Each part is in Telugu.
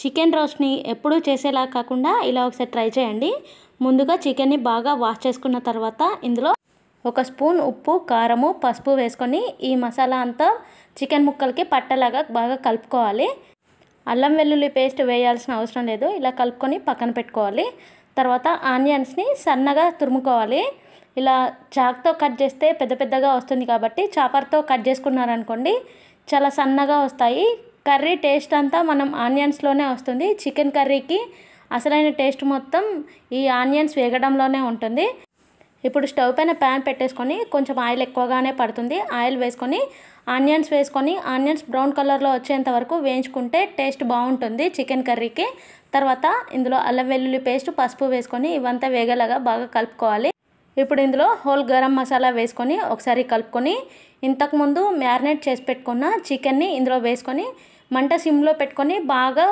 చికెన్ రోస్ట్ని ఎప్పుడూ చేసేలా కాకుండా ఇలా ఒకసారి ట్రై చేయండి ముందుగా చికెన్ని బాగా వాష్ చేసుకున్న తర్వాత ఇందులో ఒక స్పూన్ ఉప్పు కారము పసుపు వేసుకొని ఈ మసాలా అంతా చికెన్ ముక్కలకి పట్టలాగా బాగా కలుపుకోవాలి అల్లం వెల్లుల్లి పేస్ట్ వేయాల్సిన అవసరం లేదు ఇలా కలుపుకొని పక్కన పెట్టుకోవాలి తర్వాత ఆనియన్స్ని సన్నగా తురుముకోవాలి ఇలా చాక్తో కట్ చేస్తే పెద్ద పెద్దగా వస్తుంది కాబట్టి చాపర్తో కట్ చేసుకున్నారనుకోండి చాలా సన్నగా వస్తాయి కర్రీ టేస్ట్ అంతా మనం ఆనియన్స్లోనే వస్తుంది చికెన్ కర్రీకి అసలైన టేస్ట్ మొత్తం ఈ ఆనియన్స్ వేగడంలోనే ఉంటుంది ఇప్పుడు స్టవ్ పైన ప్యాన్ పెట్టేసుకొని కొంచెం ఆయిల్ ఎక్కువగానే పడుతుంది ఆయిల్ వేసుకొని ఆనియన్స్ వేసుకొని ఆనియన్స్ బ్రౌన్ కలర్లో వచ్చేంత వరకు వేయించుకుంటే టేస్ట్ బాగుంటుంది చికెన్ కర్రీకి తర్వాత ఇందులో అల్లం వెల్లుల్లి పేస్ట్ పసుపు వేసుకొని ఇవంతా వేగేలాగా బాగా కలుపుకోవాలి ఇప్పుడు ఇందులో హోల్ గరం మసాలా వేసుకొని ఒకసారి కలుపుకొని ఇంతకుముందు మ్యారినేట్ చేసి పెట్టుకున్న చికెన్ని ఇందులో వేసుకొని మంట సిమ్లో పెట్టుకొని బాగా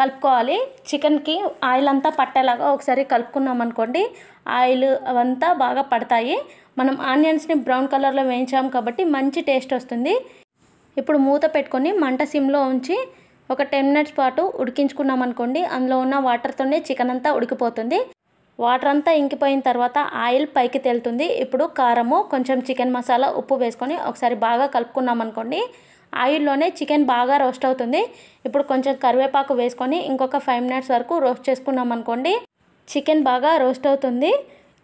కలుపుకోవాలి చికెన్కి ఆయిల్ అంతా పట్టేలాగా ఒకసారి కలుపుకున్నాం అనుకోండి ఆయిల్ అవంతా బాగా పడతాయి మనం ఆనియన్స్ని బ్రౌన్ కలర్లో వేయించాం కాబట్టి మంచి టేస్ట్ వస్తుంది ఇప్పుడు మూత పెట్టుకొని మంట సిమ్లో ఉంచి ఒక టెన్ మినిట్స్ పాటు ఉడికించుకున్నాం అనుకోండి అందులో ఉన్న వాటర్తోనే చికెన్ అంతా ఉడికిపోతుంది వాటర్ అంతా ఇంకిపోయిన తర్వాత ఆయిల్ పైకి తేలుతుంది ఇప్పుడు కారము కొంచెం చికెన్ మసాలా ఉప్పు వేసుకొని ఒకసారి బాగా కలుపుకున్నాం అనుకోండి ఆయిల్లోనే చికెన్ బాగా రోస్ట్ అవుతుంది ఇప్పుడు కొంచెం కరివేపాకు వేసుకొని ఇంకొక ఫైవ్ మినిట్స్ వరకు రోస్ట్ చేసుకున్నాం అనుకోండి చికెన్ బాగా రోస్ట్ అవుతుంది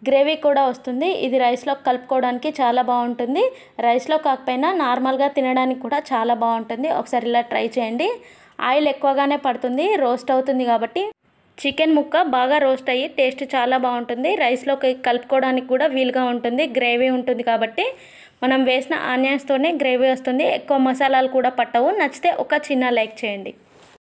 గ్రేవీ కూడా వస్తుంది ఇది రైస్లో కలుపుకోవడానికి చాలా బాగుంటుంది రైస్లో కాకపోయినా నార్మల్గా తినడానికి కూడా చాలా బాగుంటుంది ఒకసారి ఇలా ట్రై చేయండి ఆయిల్ ఎక్కువగానే పడుతుంది రోస్ట్ అవుతుంది కాబట్టి చికెన్ ముక్క బాగా రోస్ట్ అయ్యి టేస్ట్ చాలా బాగుంటుంది రైస్లోకి కలుపుకోవడానికి కూడా వీలుగా ఉంటుంది గ్రేవీ ఉంటుంది కాబట్టి మనం వేసిన ఆనియన్స్తోనే గ్రేవీ వస్తుంది ఎక్కువ మసాలాలు కూడా పట్టవు నచ్చితే ఒక చిన్న లైక్ చేయండి